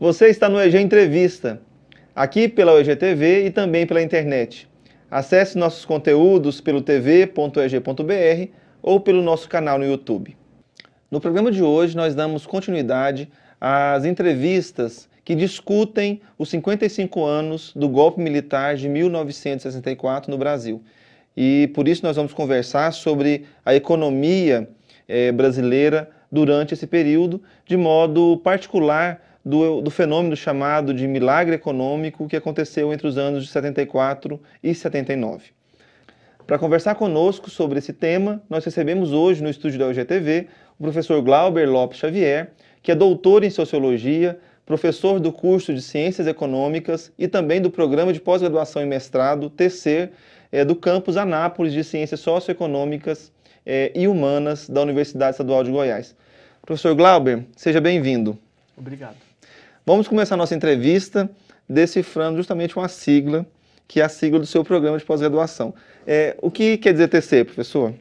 Você está no EG Entrevista, aqui pela EGTV e também pela internet. Acesse nossos conteúdos pelo tv.eg.br ou pelo nosso canal no YouTube. No programa de hoje, nós damos continuidade às entrevistas que discutem os 55 anos do golpe militar de 1964 no Brasil. E por isso nós vamos conversar sobre a economia eh, brasileira durante esse período, de modo particular do, do fenômeno chamado de milagre econômico que aconteceu entre os anos de 74 e 79. Para conversar conosco sobre esse tema, nós recebemos hoje no estúdio da UGTV o professor Glauber Lopes Xavier, que é doutor em Sociologia, professor do curso de Ciências Econômicas e também do programa de pós-graduação e mestrado TC é, eh, do campus Anápolis de Ciências Socioeconômicas é, e Humanas da Universidade Estadual de Goiás. Professor Glauber, seja bem-vindo. Obrigado. Vamos começar nossa entrevista decifrando justamente uma sigla, que é a sigla do seu programa de pós-graduação. É, o que quer dizer TC, professor?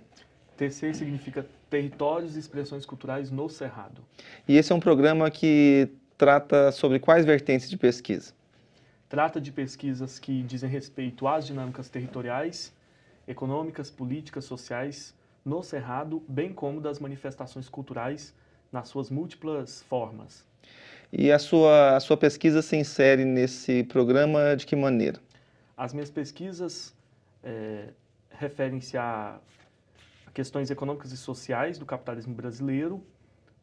TC significa Territórios e Expressões Culturais no Cerrado. E esse é um programa que trata sobre quais vertentes de pesquisa? Trata de pesquisas que dizem respeito às dinâmicas territoriais, econômicas, políticas, sociais no Cerrado, bem como das manifestações culturais nas suas múltiplas formas. E a sua, a sua pesquisa se insere nesse programa de que maneira? As minhas pesquisas é, referem-se a questões econômicas e sociais do capitalismo brasileiro,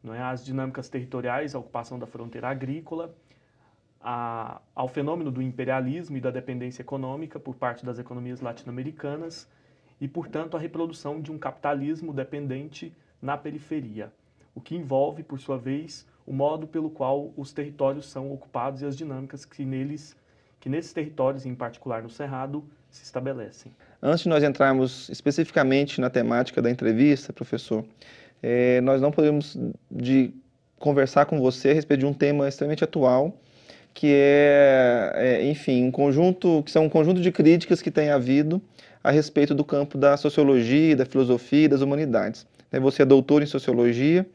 não é? as dinâmicas territoriais, a ocupação da fronteira agrícola, a, ao fenômeno do imperialismo e da dependência econômica por parte das economias latino-americanas e, portanto, a reprodução de um capitalismo dependente na periferia, o que envolve, por sua vez, o modo pelo qual os territórios são ocupados e as dinâmicas que neles, que nesses territórios, em particular no Cerrado, se estabelecem. Antes de nós entrarmos especificamente na temática da entrevista, professor, eh, nós não podemos de conversar com você a respeito de um tema extremamente atual, que é, é, enfim, um conjunto, que são um conjunto de críticas que tem havido a respeito do campo da sociologia, da filosofia e das humanidades. Né, você é doutor em sociologia,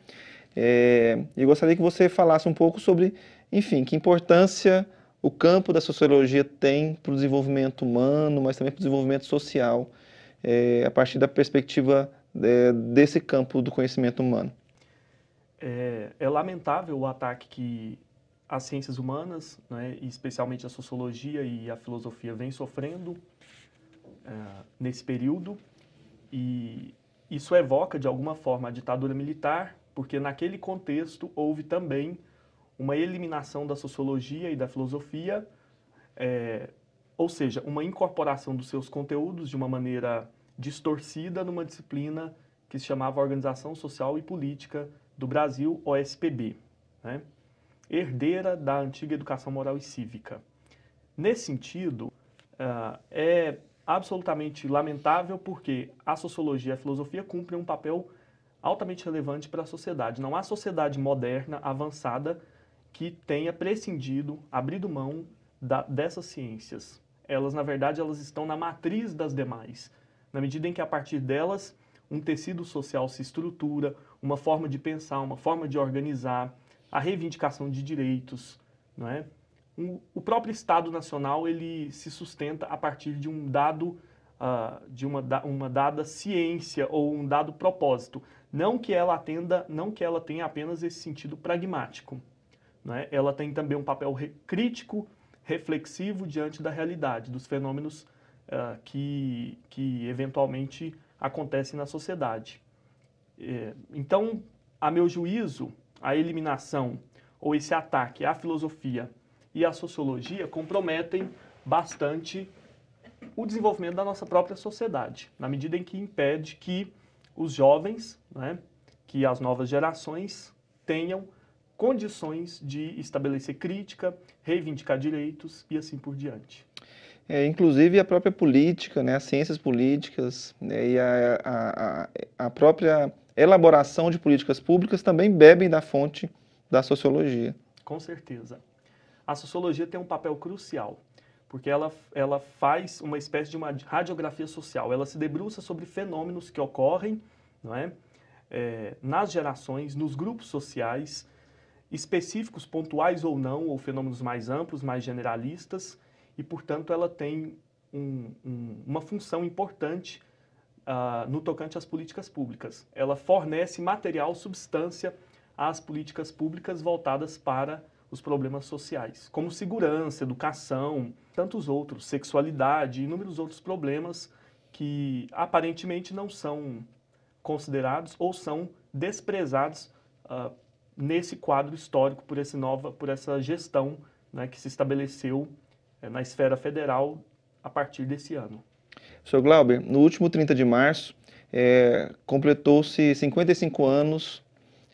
é, eu gostaria que você falasse um pouco sobre, enfim, que importância o campo da sociologia tem para o desenvolvimento humano, mas também para o desenvolvimento social, é, a partir da perspectiva é, desse campo do conhecimento humano. É, é, lamentável o ataque que as ciências humanas, né, e especialmente a sociologia e a filosofia, vem sofrendo é, nesse período, e isso evoca de alguma forma a ditadura militar porque naquele contexto houve também uma eliminação da sociologia e da filosofia, é, ou seja, uma incorporação dos seus conteúdos de uma maneira distorcida numa disciplina que se chamava Organização Social e Política do Brasil, OSPB, né? herdeira da antiga educação moral e cívica. Nesse sentido, uh, é absolutamente lamentável porque a sociologia e a filosofia cumprem um papel altamente relevante para a sociedade. Não há sociedade moderna, avançada, que tenha prescindido, abrido mão da, dessas ciências. Elas, na verdade, elas estão na matriz das demais. Na medida em que, a partir delas, um tecido social se estrutura, uma forma de pensar, uma forma de organizar, a reivindicação de direitos, não é? Um, o próprio Estado Nacional ele se sustenta a partir de um dado, uh, de uma, da, uma dada ciência ou um dado propósito. Não que ela atenda, não que ela tenha apenas esse sentido pragmático. Né? Ela tem também um papel re crítico, reflexivo diante da realidade, dos fenômenos uh, que, que eventualmente acontecem na sociedade. É, então, a meu juízo, a eliminação ou esse ataque à filosofia e à sociologia comprometem bastante o desenvolvimento da nossa própria sociedade, na medida em que impede que os jovens, né, que as novas gerações tenham condições de estabelecer crítica, reivindicar direitos e assim por diante. É, inclusive a própria política, né, as ciências políticas né, e a, a, a, a própria elaboração de políticas públicas também bebem da fonte da sociologia. Com certeza. A sociologia tem um papel crucial porque ela, ela faz uma espécie de uma radiografia social. Ela se debruça sobre fenômenos que ocorrem não é? é nas gerações, nos grupos sociais, específicos, pontuais ou não, ou fenômenos mais amplos, mais generalistas, e, portanto, ela tem um, um, uma função importante uh, no tocante às políticas públicas. Ela fornece material, substância às políticas públicas voltadas para os problemas sociais, como segurança, educação, tantos outros, sexualidade, inúmeros outros problemas que aparentemente não são considerados ou são desprezados uh, nesse quadro histórico por esse nova por essa gestão né, que se estabeleceu eh, na esfera federal a partir desse ano. Sr. Glauber, no último 30 de março é, completou-se 55 anos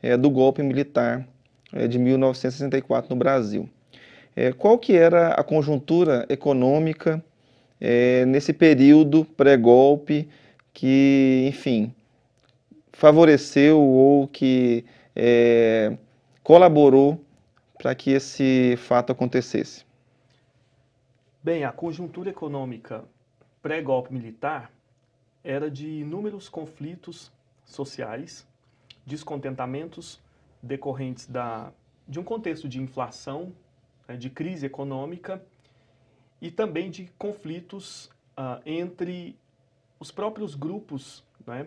é, do golpe militar é, de 1964 no Brasil. É, qual que era a conjuntura econômica é, nesse período pré-golpe que, enfim, favoreceu ou que é, colaborou para que esse fato acontecesse? Bem, a conjuntura econômica pré-golpe militar era de inúmeros conflitos sociais, descontentamentos decorrentes da, de um contexto de inflação, né, de crise econômica e também de conflitos uh, entre os próprios grupos né,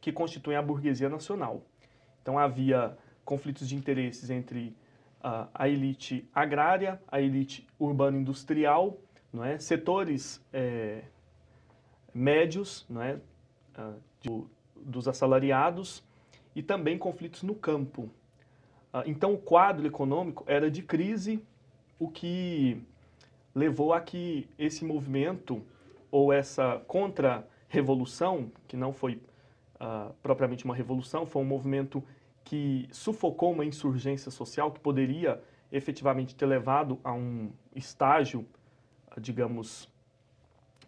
que constituem a burguesia nacional. Então havia conflitos de interesses entre uh, a elite agrária, a elite urbano-industrial, não é? setores é, médios não é? Uh, ah, de, dos assalariados e também conflitos no campo. Ah, então, o quadro econômico era de crise, o que levou a que esse movimento ou essa contra-revolução, que não foi uh, propriamente uma revolução, foi um movimento que sufocou uma insurgência social que poderia efetivamente ter levado a um estágio, ah, digamos,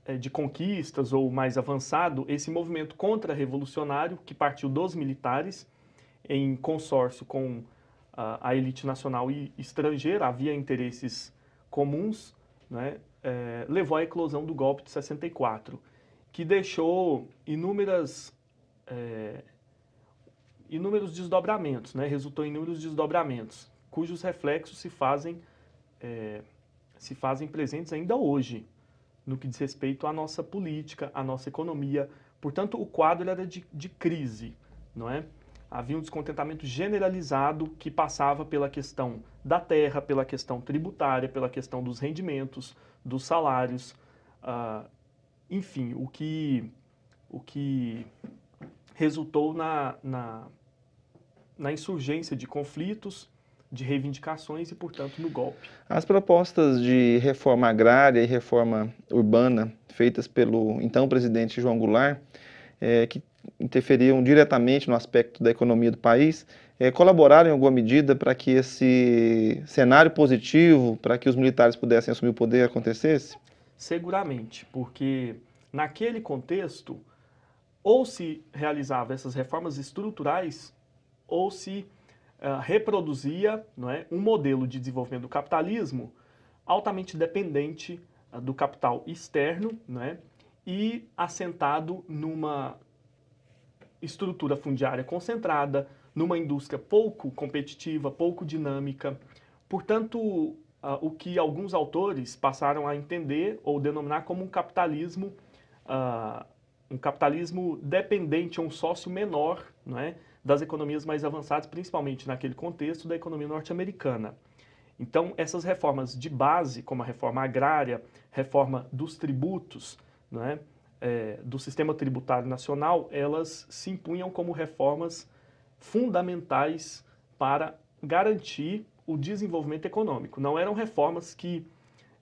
eh, de conquistas ou mais avançado, esse movimento contra-revolucionário que partiu dos militares em consórcio com a elite nacional e estrangeira, havia interesses comuns, né, é, levou à eclosão do golpe de 64, que deixou inúmeras, é, inúmeros desdobramentos, né, resultou em inúmeros desdobramentos, cujos reflexos se fazem, é, se fazem presentes ainda hoje no que diz respeito à nossa política, à nossa economia. Portanto, o quadro era de, de crise, não é? Havia um descontentamento generalizado que passava pela questão da terra, pela questão tributária, pela questão dos rendimentos, dos salários, uh, enfim, o que, o que resultou na, na, na insurgência de conflitos de reivindicações e, portanto, no golpe. As propostas de reforma agrária e reforma urbana feitas pelo então presidente João Goulart, é, que interferiam diretamente no aspecto da economia do país, é, colaboraram em alguma medida para que esse cenário positivo, para que os militares pudessem assumir o poder, acontecesse? Seguramente, porque naquele contexto, ou se realizavam essas reformas estruturais, ou se eh, reproduzia não é, um modelo de desenvolvimento do capitalismo altamente dependente uh, do capital externo não é, e assentado numa estrutura fundiária concentrada, numa indústria pouco competitiva, pouco dinâmica. Portanto, uh, o que alguns autores passaram a entender ou denominar como um capitalismo, uh, um capitalismo dependente, um sócio menor, não é? das economias mais avançadas, principalmente naquele contexto da economia norte-americana. Então, essas reformas de base, como a reforma agrária, reforma dos tributos, né, é, do sistema tributário nacional, elas se impunham como reformas fundamentais para garantir o desenvolvimento econômico. Não eram reformas que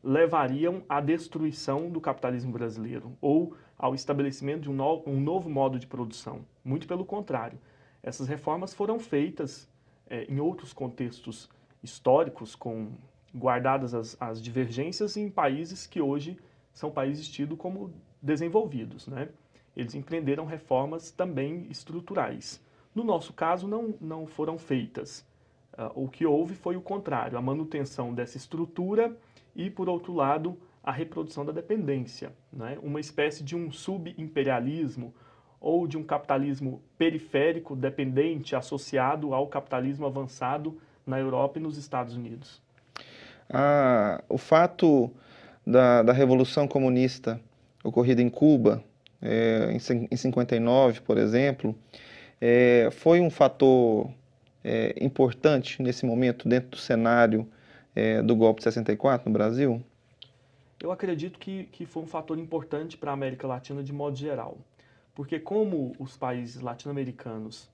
levariam à destruição do capitalismo brasileiro ou ao estabelecimento de um, no um novo modo de produção. Muito pelo contrário essas reformas foram feitas é, em outros contextos históricos, com guardadas as, as divergências, em países que hoje são países tidos como desenvolvidos. Né? Eles empreenderam reformas também estruturais. No nosso caso, não, não foram feitas. Uh, o que houve foi o contrário, a manutenção dessa estrutura e, por outro lado, a reprodução da dependência, né? uma espécie de um subimperialismo ou de um capitalismo periférico, dependente, associado ao capitalismo avançado na Europa e nos Estados Unidos. Ah, o fato da, da Revolução Comunista ocorrida em Cuba, é, em, em 59, por exemplo, é, foi um fator é, importante nesse momento dentro do cenário é, do golpe de 64 no Brasil? Eu acredito que, que foi um fator importante para a América Latina de modo geral. Porque como os países latino-americanos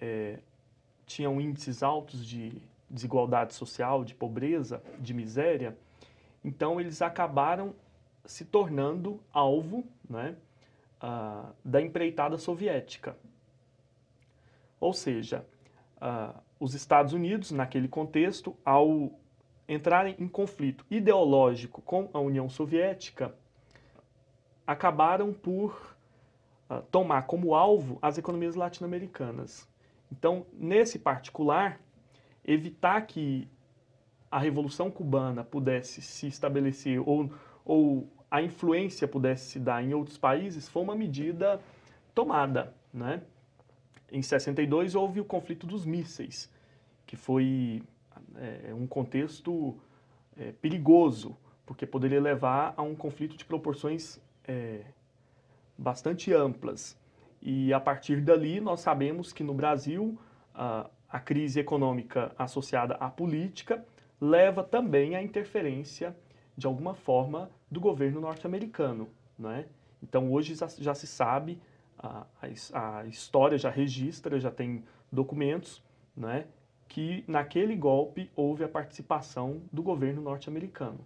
é, tinham índices altos de desigualdade social, de pobreza, de miséria, então eles acabaram se tornando alvo né, uh, da empreitada soviética. Ou seja, uh, os Estados Unidos, naquele contexto, ao entrarem em conflito ideológico com a União Soviética, acabaram por ah, tomar como alvo as economias latino-americanas. Então, nesse particular, evitar que a Revolução Cubana pudesse se estabelecer ou, ou a influência pudesse se dar em outros países foi uma medida tomada. Né? Em 62 houve o conflito dos mísseis, que foi é, um contexto é, perigoso, porque poderia levar a um conflito de proporções é, bastante amplas. E a partir dali, nós sabemos que no Brasil, a, crise econômica associada à política leva também à interferência, de alguma forma, do governo norte-americano. Né? Então, hoje já, se sabe, a, a, história já registra, já tem documentos, né, que naquele golpe houve a participação do governo norte-americano.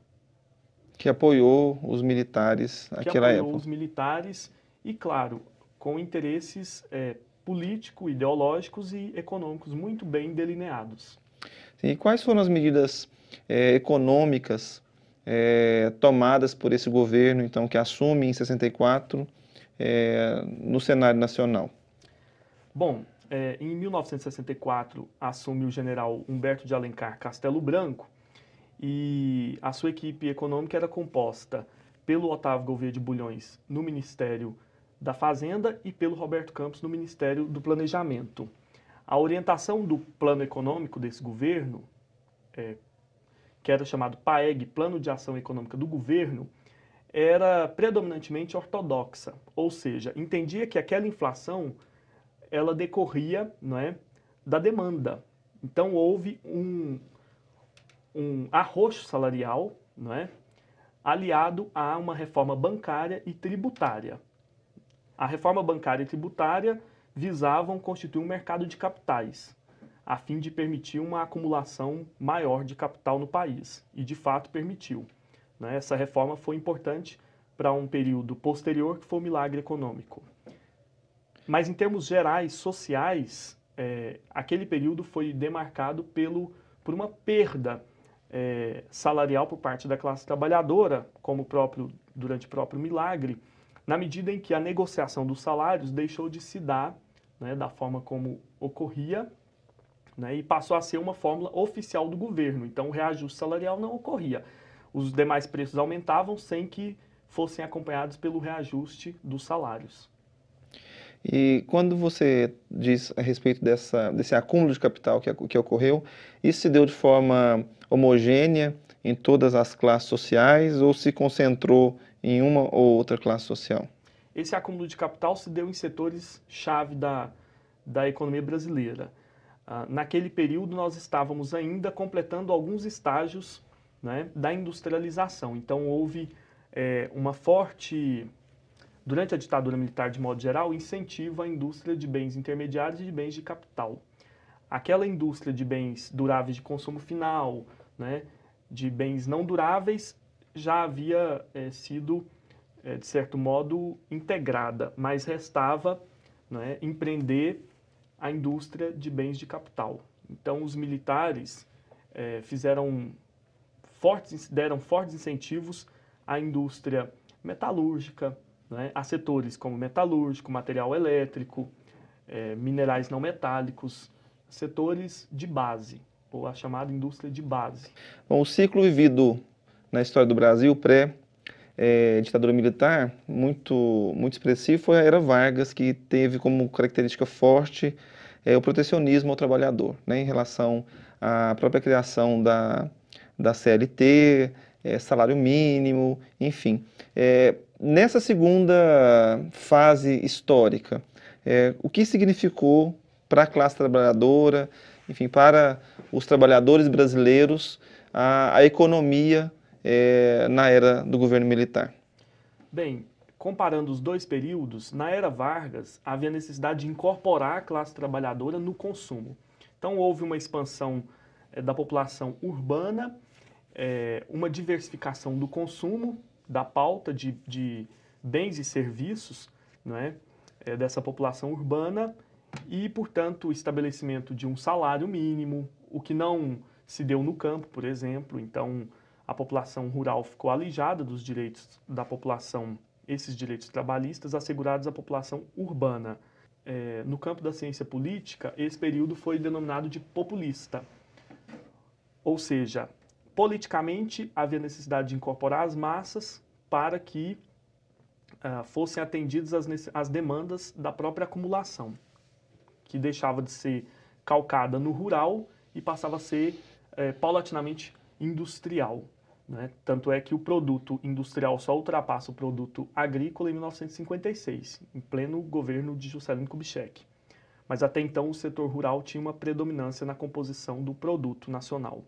Que apoiou os militares naquela época. Que apoiou época. os militares e, claro, com interesses é, político-ideológicos e econômicos muito bem delineados. E quais foram as medidas é, econômicas é, tomadas por esse governo, então, que assume em 64 é, no cenário nacional? Bom, é, em 1964 assume o general Humberto de Alencar Castelo Branco e a sua equipe econômica era composta pelo Otávio Gouveia de Bulhões no Ministério da Fazenda e pelo Roberto Campos no Ministério do Planejamento. A orientação do plano econômico desse governo, é, que era chamado PAEG, Plano de Ação Econômica do Governo, era predominantemente ortodoxa, ou seja, entendia que aquela inflação ela decorria não é, da demanda. Então houve um, um arroxo salarial não é, aliado a uma reforma bancária e tributária. A reforma bancária e tributária visavam constituir um mercado de capitais, a fim de permitir uma acumulação maior de capital no país, e de fato permitiu. Né? Essa reforma foi importante para um período posterior que foi o um milagre econômico. Mas em termos gerais, sociais, é, aquele período foi demarcado pelo, por uma perda é, salarial por parte da classe trabalhadora, como próprio durante o próprio milagre, na medida em que a negociação dos salários deixou de se dar né, da forma como ocorria né, e passou a ser uma fórmula oficial do governo. Então, o reajuste salarial não ocorria. Os demais preços aumentavam sem que fossem acompanhados pelo reajuste dos salários. E quando você diz a respeito dessa, desse acúmulo de capital que, que ocorreu, isso se deu de forma homogênea em todas as classes sociais ou se concentrou em uma ou outra classe social. Esse acúmulo de capital se deu em setores-chave da, da economia brasileira. Ah, naquele período, nós estávamos ainda completando alguns estágios né, da industrialização. Então, houve é, uma forte. Durante a ditadura militar, de modo geral, incentivo à indústria de bens intermediários e de bens de capital. Aquela indústria de bens duráveis de consumo final, né, de bens não duráveis, já havia é, sido, é, de certo modo, integrada, mas restava né, empreender a indústria de bens de capital. Então, os militares é, fizeram fortes, deram fortes incentivos à indústria metalúrgica, né, a setores como metalúrgico, material elétrico, minerais não metálicos, setores de base, ou a chamada indústria de base. Bom, o ciclo vivido na história do Brasil pré é, ditadura militar muito muito expressivo foi a era Vargas que teve como característica forte é, o protecionismo ao trabalhador né, em relação à própria criação da, da CLT é, salário mínimo enfim é, nessa segunda fase histórica é, o que significou para a classe trabalhadora enfim para os trabalhadores brasileiros a, a economia é, na era do governo militar? Bem, comparando os dois períodos, na era Vargas havia necessidade de incorporar a classe trabalhadora no consumo. Então houve uma expansão é, da população urbana, é, uma diversificação do consumo, da pauta de, de bens e serviços não é, é, dessa população urbana e, portanto, o estabelecimento de um salário mínimo, o que não se deu no campo, por exemplo. Então, a população rural ficou alijada dos direitos da população, esses direitos trabalhistas assegurados à população urbana. É, no campo da ciência política, esse período foi denominado de populista. Ou seja, politicamente havia necessidade de incorporar as massas para que uh, fossem atendidas as, as demandas da própria acumulação, que deixava de ser calcada no rural e passava a ser eh, paulatinamente industrial. Né? Tanto é que o produto industrial só ultrapassa o produto agrícola em 1956, em pleno governo de Juscelino Kubitschek. Mas até então o setor rural tinha uma predominância na composição do produto nacional.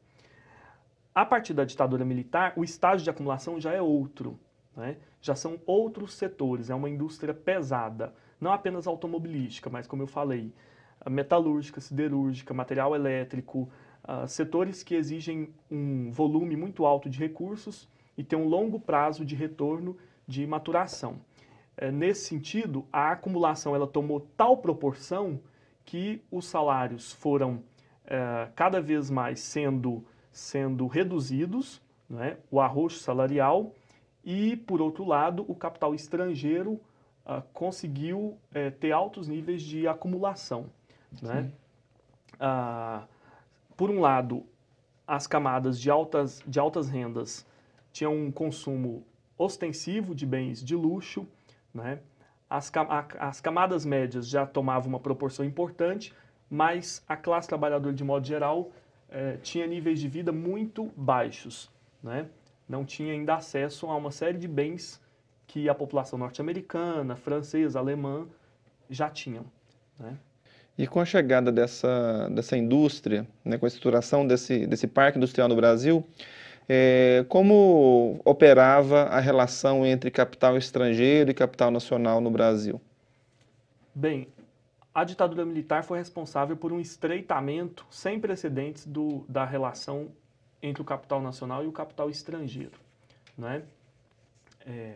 A partir da ditadura militar, o estágio de acumulação já é outro. Né? Já são outros setores, é uma indústria pesada, não apenas automobilística, mas como eu falei, metalúrgica, siderúrgica, material elétrico, uh, setores que exigem um volume muito alto de recursos e têm um longo prazo de retorno de maturação. É, nesse sentido, a acumulação ela tomou tal proporção que os salários foram é, cada vez mais sendo, sendo reduzidos, né, o arroxo salarial, e, por outro lado, o capital estrangeiro Uh, conseguiu eh, ter altos níveis de acumulação. Né? Uh, por um lado, as camadas de altas, de altas rendas tinham um consumo ostensivo de bens de luxo, né? as, as camadas médias já tomavam uma proporção importante, mas a classe trabalhadora, de modo geral, eh, tinha níveis de vida muito baixos. Né? Não tinha ainda acesso a uma série de bens que a população norte-americana, francesa, alemã já tinham. Né? E com a chegada dessa, dessa indústria, né, com a estruturação desse, desse parque industrial no Brasil, é, como operava a relação entre capital estrangeiro e capital nacional no Brasil? Bem, a ditadura militar foi responsável por um estreitamento sem precedentes do, da relação entre o capital nacional e o capital estrangeiro. Né? É,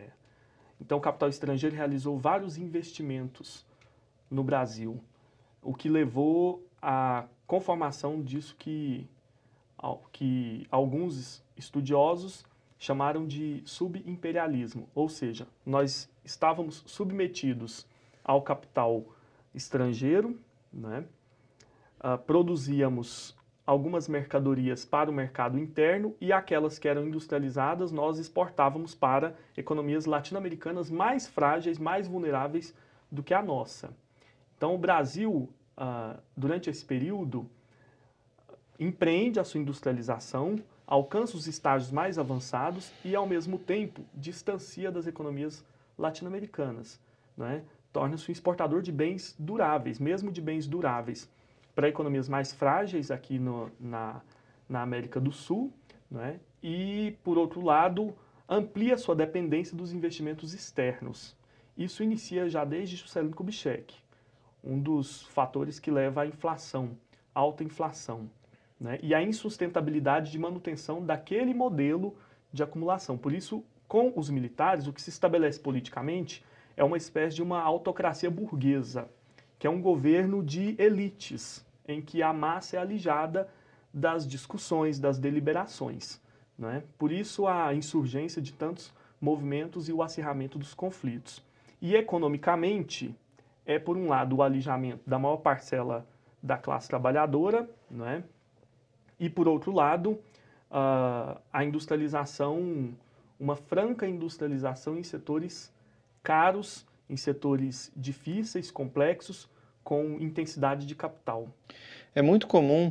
então, o capital estrangeiro realizou vários investimentos no Brasil o que levou à conformação disso que, que alguns estudiosos chamaram de subimperialismo, ou seja, nós estávamos submetidos ao capital estrangeiro, né? Uh, produzíamos algumas mercadorias para o mercado interno e aquelas que eram industrializadas nós exportávamos para economias latino-americanas mais frágeis, mais vulneráveis do que a nossa. Então, o Brasil, ah, durante esse período, empreende a sua industrialização, alcança os estágios mais avançados e, ao mesmo tempo, distancia das economias latino-americanas. Né? Torna-se um exportador de bens duráveis, mesmo de bens duráveis, para economias mais frágeis aqui no, na, na América do Sul, né? e, por outro lado, amplia sua dependência dos investimentos externos. Isso inicia já desde Juscelino Kubitschek um dos fatores que leva à inflação, alta inflação, né? e à insustentabilidade de manutenção daquele modelo de acumulação. Por isso, com os militares, o que se estabelece politicamente é uma espécie de uma autocracia burguesa, que é um governo de elites, em que a massa é alijada das discussões, das deliberações. Né? Por isso, a insurgência de tantos movimentos e o acirramento dos conflitos. E economicamente, é, por um lado, o alijamento da maior parcela da classe trabalhadora, né? e, por outro lado, uh, a industrialização, uma franca industrialização em setores caros, em setores difíceis, complexos, com intensidade de capital. É muito comum,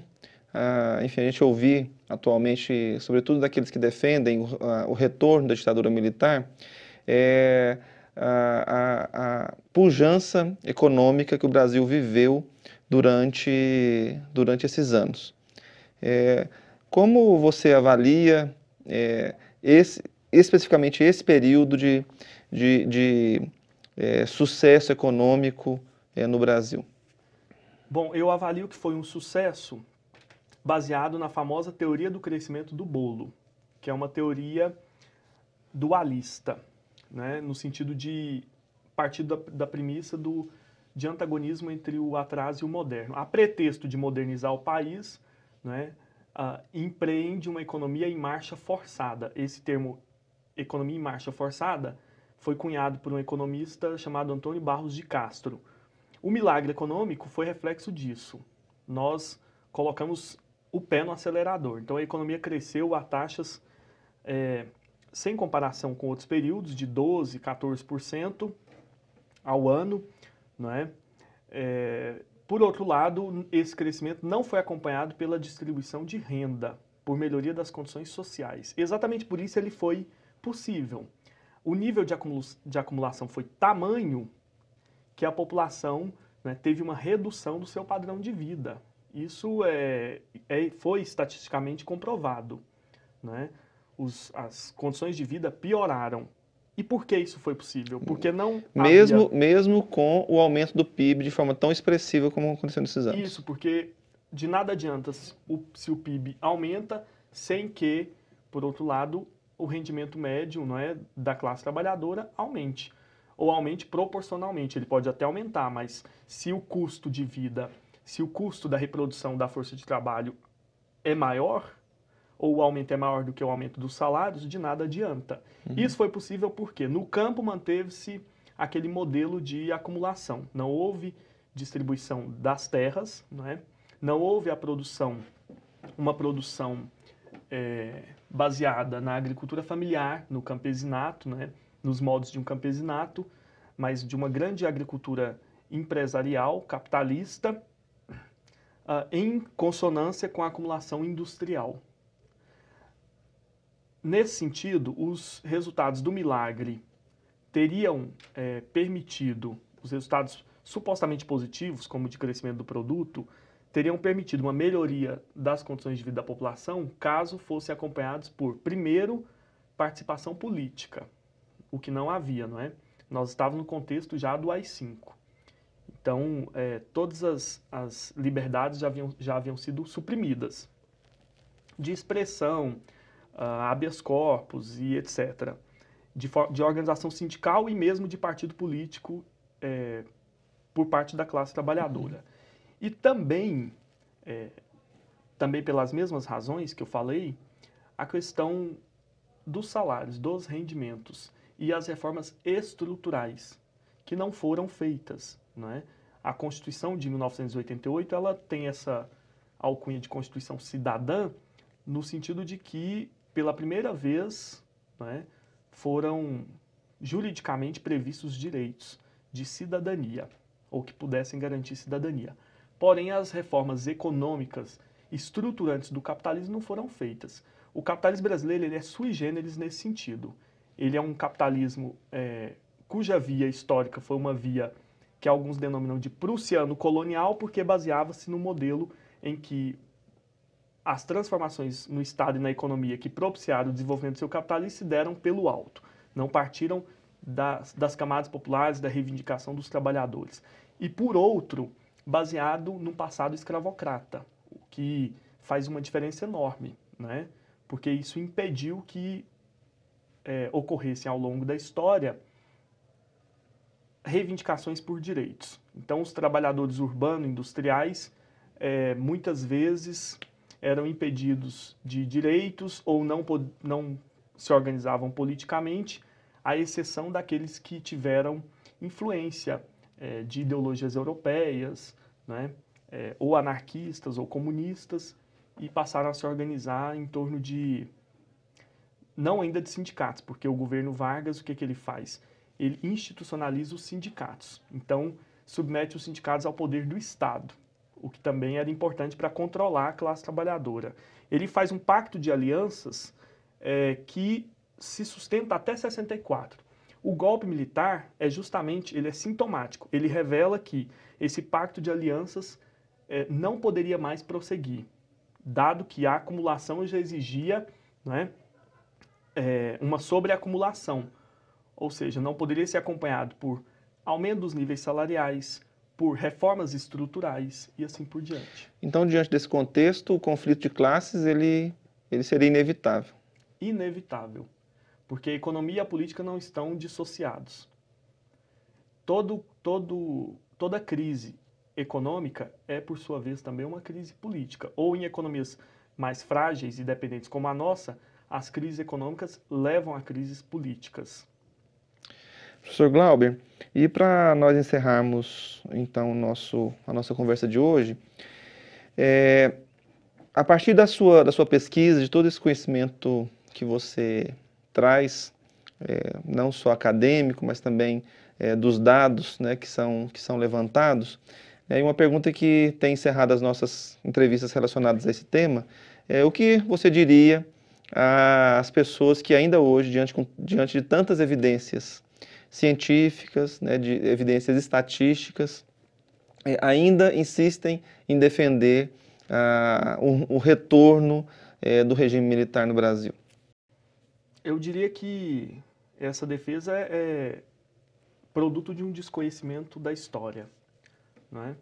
uh, enfim, a gente ouvir atualmente, sobretudo daqueles que defendem o, uh, o retorno da ditadura militar, é a, a, pujança econômica que o Brasil viveu durante, durante esses anos. É, como você avalia é, esse, especificamente esse período de, de, de é, sucesso econômico é, no Brasil? Bom, eu avalio que foi um sucesso baseado na famosa teoria do crescimento do bolo, que é uma teoria dualista né, no sentido de partir da, da premissa do, de antagonismo entre o atraso e o moderno. A pretexto de modernizar o país, né, uh, empreende uma economia em marcha forçada. Esse termo, economia em marcha forçada, foi cunhado por um economista chamado Antônio Barros de Castro. O milagre econômico foi reflexo disso. Nós colocamos o pé no acelerador. Então a economia cresceu a taxas é, sem comparação com outros períodos, de 12%, 14% ao ano. Né? É, por outro lado, esse crescimento não foi acompanhado pela distribuição de renda, por melhoria das condições sociais. Exatamente por isso ele foi possível. O nível de, de acumulação foi tamanho que a população né, teve uma redução do seu padrão de vida. Isso é, é foi estatisticamente comprovado. Né? os, as condições de vida pioraram. E por que isso foi possível? Porque não mesmo havia... mesmo com o aumento do PIB de forma tão expressiva como aconteceu nesses anos. Isso, porque de nada adianta se o, se o PIB aumenta sem que, por outro lado, o rendimento médio não é, da classe trabalhadora aumente. Ou aumente proporcionalmente. Ele pode até aumentar, mas se o custo de vida, se o custo da reprodução da força de trabalho é maior, ou o aumento é maior do que o aumento dos salários, de nada adianta. Uhum. Isso foi possível porque no campo manteve-se aquele modelo de acumulação. Não houve distribuição das terras, não, é? não houve a produção, uma produção é, baseada na agricultura familiar, no campesinato, né? nos modos de um campesinato, mas de uma grande agricultura empresarial, capitalista, ah, em consonância com a acumulação industrial. Nesse sentido, os resultados do milagre teriam é, permitido, os resultados supostamente positivos, como de crescimento do produto, teriam permitido uma melhoria das condições de vida da população caso fossem acompanhados por, primeiro, participação política, o que não havia, não é? Nós estávamos no contexto já do AI-5. Então, é, todas as, as liberdades já haviam, já haviam sido suprimidas. De expressão, uh, habeas corpus e etc., de, de, organização sindical e mesmo de partido político é, por parte da classe trabalhadora. Uhum. E também, é, também pelas mesmas razões que eu falei, a questão dos salários, dos rendimentos e as reformas estruturais que não foram feitas. Né? A Constituição de 1988 ela tem essa alcunha de Constituição cidadã no sentido de que pela primeira vez, né, foram juridicamente previstos direitos de cidadania, ou que pudessem garantir cidadania. Porém, as reformas econômicas estruturantes do capitalismo não foram feitas. O capitalismo brasileiro ele é sui generis nesse sentido. Ele é um capitalismo é, cuja via histórica foi uma via que alguns denominam de prussiano colonial, porque baseava-se no modelo em que as transformações no Estado e na economia que propiciaram o desenvolvimento do seu capital se deram pelo alto, não partiram das, das camadas populares, da reivindicação dos trabalhadores. E por outro, baseado no passado escravocrata, o que faz uma diferença enorme, né? porque isso impediu que é, ocorressem ao longo da história reivindicações por direitos. Então, os trabalhadores urbanos, industriais é, muitas vezes eram impedidos de direitos ou não, não se organizavam politicamente, à exceção daqueles que tiveram influência é, de ideologias europeias, né, é, ou anarquistas ou comunistas, e passaram a se organizar em torno de. não ainda de sindicatos, porque o governo Vargas, o que, que ele faz? Ele institucionaliza os sindicatos. Então, submete os sindicatos ao poder do Estado o que também era importante para controlar a classe trabalhadora. Ele faz um pacto de alianças é, que se sustenta até 64. O golpe militar é justamente, ele é sintomático. Ele revela que esse pacto de alianças é, não poderia mais prosseguir, dado que a acumulação já exigia né, é, uma sobreacumulação, ou seja, não poderia ser acompanhado por aumento dos níveis salariais, por reformas estruturais e assim por diante. Então, diante desse contexto, o conflito de classes ele, ele seria inevitável. Inevitável, porque a economia e a política não estão dissociados. Todo, todo, toda crise econômica é, por sua vez, também uma crise política. Ou em economias mais frágeis e dependentes como a nossa, as crises econômicas levam a crises políticas. Professor Glauber, e para nós encerrarmos então nosso, a nossa conversa de hoje, é, a partir da sua, da sua pesquisa, de todo esse conhecimento que você traz, é, não só acadêmico, mas também é, dos dados né, que, são, que são levantados, é, uma pergunta que tem encerrado as nossas entrevistas relacionadas a esse tema é o que você diria às pessoas que ainda hoje, diante, diante de tantas evidências científicas, né, de evidências estatísticas, eh, ainda insistem em defender ah, o, o, retorno eh, do regime militar no Brasil? Eu diria que essa defesa é, é produto de um desconhecimento da história, não é?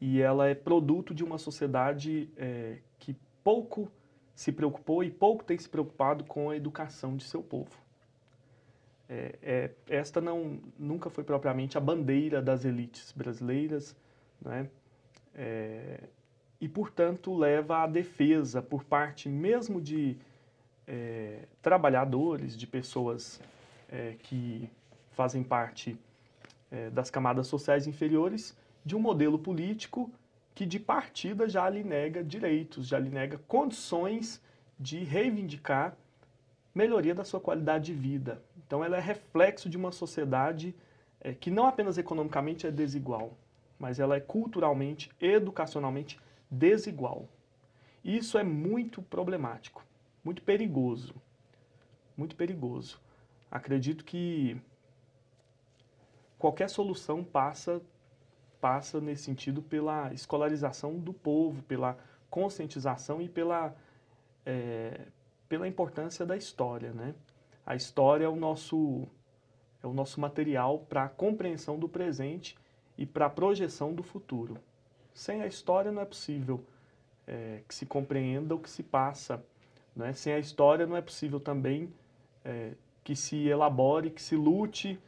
E ela é produto de uma sociedade é, que pouco se preocupou e pouco tem se preocupado com a educação de seu povo. É, é, esta não, nunca foi propriamente a bandeira das elites brasileiras, né? É, e, portanto, leva à defesa por parte mesmo de é, trabalhadores, de pessoas é, que fazem parte é, das camadas sociais inferiores, de um modelo político que, de partida, já lhe nega direitos, já lhe nega condições de reivindicar melhoria da sua qualidade de vida. Então, ela é reflexo de uma sociedade é, que não apenas economicamente é desigual, mas ela é culturalmente, educacionalmente desigual. Isso é muito problemático, muito perigoso, muito perigoso. Acredito que qualquer solução passa passa nesse sentido pela escolarização do povo, pela conscientização e pela é, pela importância da história, né? A história é o nosso é o nosso material para a compreensão do presente e para a projeção do futuro. Sem a história não é possível é, que se compreenda o que se passa. Né? Sem a história não é possível também é, que se elabore, que se lute,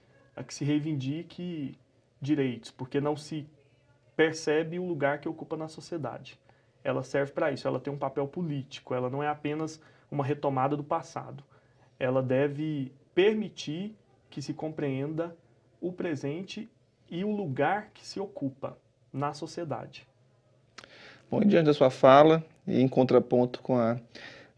que se reivindique direitos, porque não se percebe o lugar que ocupa na sociedade. Ela serve para isso, ela tem um papel político, ela não é apenas uma retomada do passado. Ela deve permitir que se compreenda o presente e o lugar que se ocupa na sociedade. Bom, diante da sua fala e em contraponto com, a,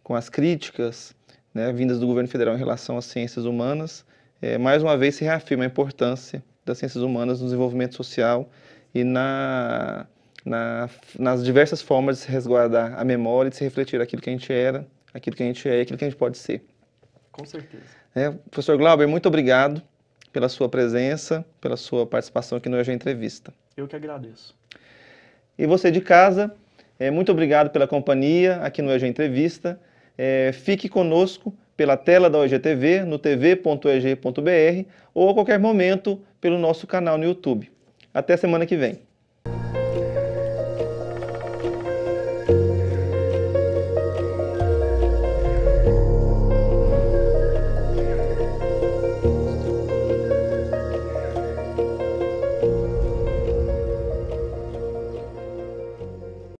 com as críticas né, vindas do governo federal em relação às ciências humanas, é, mais uma vez se reafirma a importância das ciências humanas no desenvolvimento social e na, na, nas diversas formas de se resguardar a memória e de se refletir aquilo que a gente era aquilo que a gente é e aquilo que a gente pode ser. Com certeza. É, professor Glauber, muito obrigado pela sua presença, pela sua participação aqui no EJ Entrevista. Eu que agradeço. E você de casa, é, muito obrigado pela companhia aqui no EG Entrevista. É, fique conosco pela tela da OGTV, no tv.eg.br ou a qualquer momento pelo nosso canal no YouTube. Até semana que vem.